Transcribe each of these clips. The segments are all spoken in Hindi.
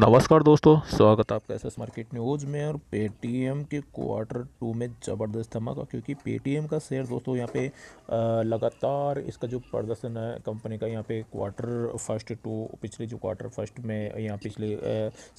नमस्कार दोस्तों स्वागत है आपका एस एस मार्केट न्यूज़ में और पेटीएम के क्वार्टर टू में ज़बरदस्त धमाका क्योंकि पेटीएम का शेयर दोस्तों यहाँ पे लगातार इसका जो प्रदर्शन है कंपनी का यहाँ पे क्वार्टर फर्स्ट टू पिछले जो क्वार्टर फर्स्ट में यहाँ पिछले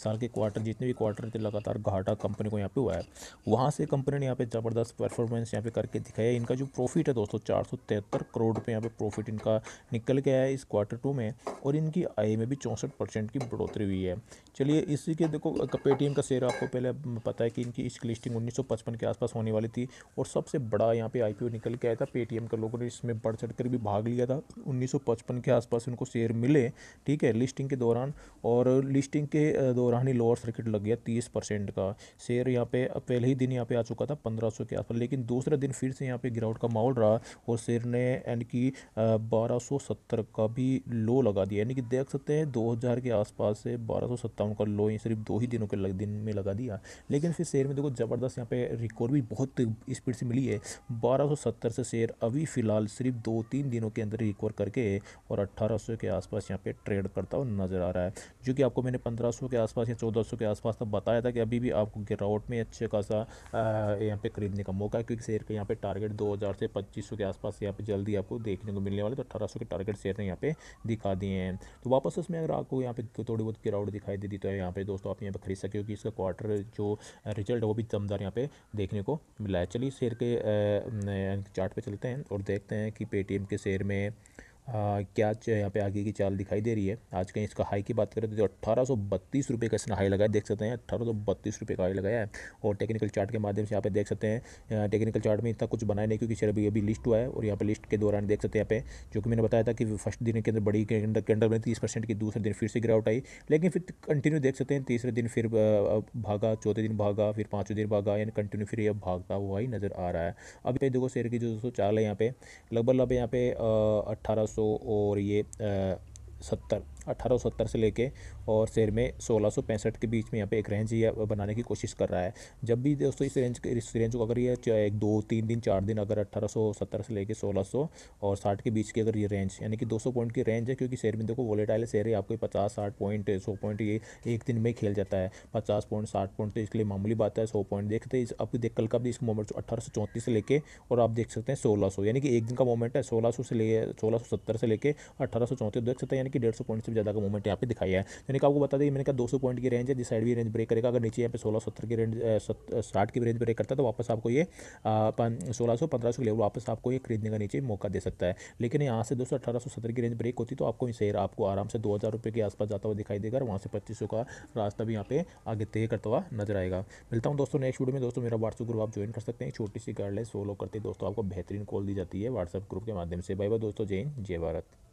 साल के क्वार्टर जितने भी क्वार्टर थे लगातार घाटा कंपनी को यहाँ पर हुआ है वहाँ से कंपनी ने यहाँ पर ज़बरदस्त परफॉर्मेंस यहाँ पर करके दिखाया इनका जो प्रॉफिट है दोस्तों चार करोड़ रुपये यहाँ पर प्रॉफिट इनका निकल गया है इस क्वार्टर टू में और इनकी आय में भी चौंसठ की बढ़ोतरी हुई है चलिए इसी के देखो पेटीएम का शेयर आपको पहले पता है कि इनकी इसकी लिस्टिंग 1955 के आसपास होने वाली थी और सबसे बड़ा यहाँ पे आईपीओ निकल के आया था पेटीएम का लोगों ने इसमें बढ़ चढ़ कर भी भाग लिया था 1955 के आसपास उनको शेयर मिले ठीक है लिस्टिंग के दौरान और लिस्टिंग के दौरान ही लोअर सर्किट लग गया तीस परसेंट का शेयर यहाँ पे पहले ही दिन यहाँ पे आ चुका था पंद्रह सौ के आसपास लेकिन दूसरे दिन फिर से यहाँ पे गिरावट का माहौल रहा और शेयर ने यानी कि बारह का भी लो लगा दिया यानी कि देख सकते हैं दो के आसपास से बारह सत्तावन का लो ये सिर्फ दो ही दिनों के लग, दिन में लगा दिया लेकिन फिर शेयर में देखो ज़बरदस्त यहाँ पे रिकॉर्ड भी बहुत स्पीड से मिली है 1270 से शेयर अभी फ़िलहाल सिर्फ दो तीन दिनों के अंदर रिकॉर्ड करके और 1800 के आसपास यहाँ पे ट्रेड करता हुआ नज़र आ रहा है जो कि आपको मैंने 1500 के आसपास या 1400 के आसपास तक बताया था कि अभी भी आपको गिरावट में अच्छे खासा यहाँ पे खरीदने का मौका है क्योंकि शेयर का यहाँ पे टारगेट 2000 से 2500 के आसपास यहाँ पे जल्दी आपको देखने को मिलने वाले तो 1800 के टारगेट शेयर ने यहाँ पे दिखा दिए हैं तो वापस उसमें अगर आपको यहाँ पे थोड़ी बहुत गिरावट दिखाई दिखाई देती तो यहाँ पे दोस्तों आप यहाँ पे खरीद सके क्योंकि इसका क्वार्टर जो रिजल्ट है वो भी दमदार यहाँ पे देखने को मिला है चलिए शेयर के चार्ट पे चलते हैं और देखते हैं कि पेटीएम के शेयर में आ, क्या यहाँ पे आगे की चाल दिखाई दे रही है आज कहीं इसका हाई की बात करें तो अट्ठारह सौ बत्तीस रुपये का इसने हाई लगाया देख सकते हैं अट्ठारह सौ बत्तीस रुपये का हाई लगाया है और टेक्निकल चार्ट के माध्यम से यहाँ पे देख सकते हैं टेक्निकल चार्ट में इतना कुछ बनाया नहीं क्योंकि शेयर अभी अभी लिस्ट हुआ है और यहाँ पर लिस्ट के दौरान देख सकते हैं यहाँ पे जो कि मैंने बताया था कि फर्स्ट दिन के अंदर बड़ी कैंडल बनी तीस परसेंट की दूसरे दिन फिर से गिरावट आई लेकिन फिर कंटिन्यू देख सकते हैं तीसरे दिन फिर भागा चौथे दिन भागा फिर पाँचवें दिन भागा यानी कंटिन्यू फिर यह भागता हुआ ही नज़र आ रहा है अभी देखो शेयर की जो दोस्तों चाल है यहाँ पे लगभग लगभग यहाँ पे अट्ठारह और ये सत्तर 1870 से लेके और शेयर में सोलह के बीच में यहाँ पे एक रेंज ये बनाने की कोशिश कर रहा है जब भी दोस्तों इस रेंज इस रेंज को अगर ये एक दो तीन दिन चार दिन अगर 1870 से लेके 1600 और 60 के बीच की अगर ये रेंज यानी कि 200 पॉइंट की रेंज है क्योंकि शेयर में देखो वोलेटाइल शेयर है आपको पचास साठ पॉइंट सौ पॉइंट ये एक दिन में खेल जाता है पचास पॉइंट साठ पॉइंट तो इसके लिए मामूली बात है सौ पॉइंट देखते हैं आप देख कल का भी इस मोमेंट अठारह से लेकर और आप देख सकते हैं सोलह यानी कि एक दिन का मोमेंट है सोलह से ले सोलह से लेकर अठारह देख सकते हैं यानी कि डेढ़ पॉइंट से ज़्यादा का मूवमेंट यहाँ पे दिखाई है मैंने कहा आपको बता दें मैंने कहा 200 पॉइंट की रेंज है जिस साइड भी रेंज ब्रेक करेगा अगर नीचे यहाँ पे सोलह सत्तर की रेंज साठ की रेंज ब्रेक करता है तो वापस आपको ये सोलह सौ पंद्रह सौ लेवल वापस आपको ये खरीदने का नीचे मौका दे सकता है लेकिन यहाँ से दोस्तों अठारह की रेंज ब्रेक होती तो आपको शेयर आपको आराम से दो हज़ार के आसपास जाता हुआ दिखाई देगा और वहाँ से पच्चीस का रास्ता भी यहाँ पे आगे तय करता हुआ नजर आएगा मिलता हूँ दोस्तों नेक्स्ट वीडियो में दोस्तों मेरा व्हाट्सअप ग्रुप आप ज्वाइन कर सकते हैं छोटी सी गाइडलाइंस फॉलो करते दोस्तों आपको बेहतरीन कॉल दी जाती है व्हाट्सअप ग्रुप के माध्यम से बाय बाय दोस्तों जय हिंद जय भारत